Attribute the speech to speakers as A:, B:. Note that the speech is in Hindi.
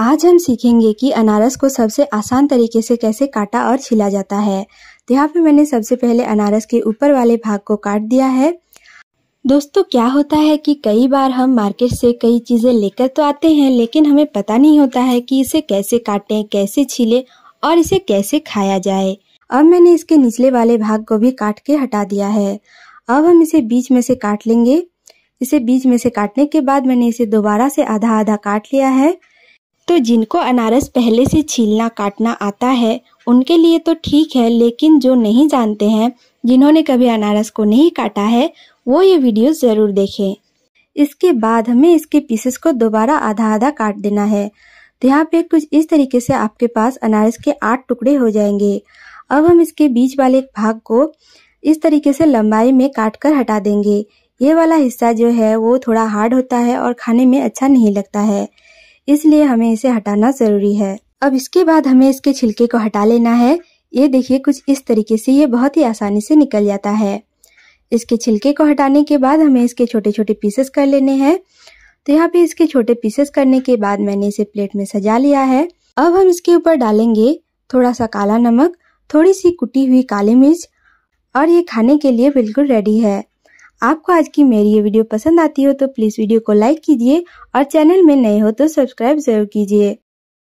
A: आज हम सीखेंगे कि अनारस को सबसे आसान तरीके से कैसे काटा और छिला जाता है तो यहाँ पे मैंने सबसे पहले अनारस के ऊपर वाले भाग को काट दिया है दोस्तों क्या होता है कि कई बार हम मार्केट से कई चीज़ें लेकर तो आते हैं लेकिन हमें पता नहीं होता है कि इसे कैसे काटे कैसे छीले और इसे कैसे खाया जाए अब मैंने इसके निचले वाले भाग को भी काट के हटा दिया है अब हम इसे बीच में से काट लेंगे इसे बीच में से काटने के बाद मैंने इसे दोबारा से आधा आधा काट लिया है तो जिनको अनारस पहले से छीलना काटना आता है उनके लिए तो ठीक है लेकिन जो नहीं जानते हैं जिन्होंने कभी अनारस को नहीं काटा है वो ये वीडियो ज़रूर देखें इसके बाद हमें इसके पीसेस को दोबारा आधा आधा काट देना है तो यहाँ पे कुछ इस तरीके से आपके पास अनारस के आठ टुकड़े हो जाएंगे अब हम इसके बीच वाले भाग को इस तरीके से लंबाई में काट कर हटा देंगे ये वाला हिस्सा जो है वो थोड़ा हार्ड होता है और खाने में अच्छा नहीं लगता है इसलिए हमें इसे हटाना जरूरी है अब इसके बाद हमें इसके छिलके को हटा लेना है ये देखिए कुछ इस तरीके से ये बहुत ही आसानी से निकल जाता है इसके छिलके को हटाने के बाद हमें इसके छोटे छोटे पीसेस कर लेने हैं तो यहाँ पे इसके छोटे पीसेस करने के बाद मैंने इसे प्लेट में सजा लिया है अब हम इसके ऊपर डालेंगे थोड़ा सा काला नमक थोड़ी सी कुटी हुई काली मिर्च और ये खाने के लिए बिल्कुल रेडी है आपको आज की मेरी ये वीडियो पसंद आती हो तो प्लीज़ वीडियो को लाइक कीजिए और चैनल में नए हो तो सब्सक्राइब जरूर कीजिए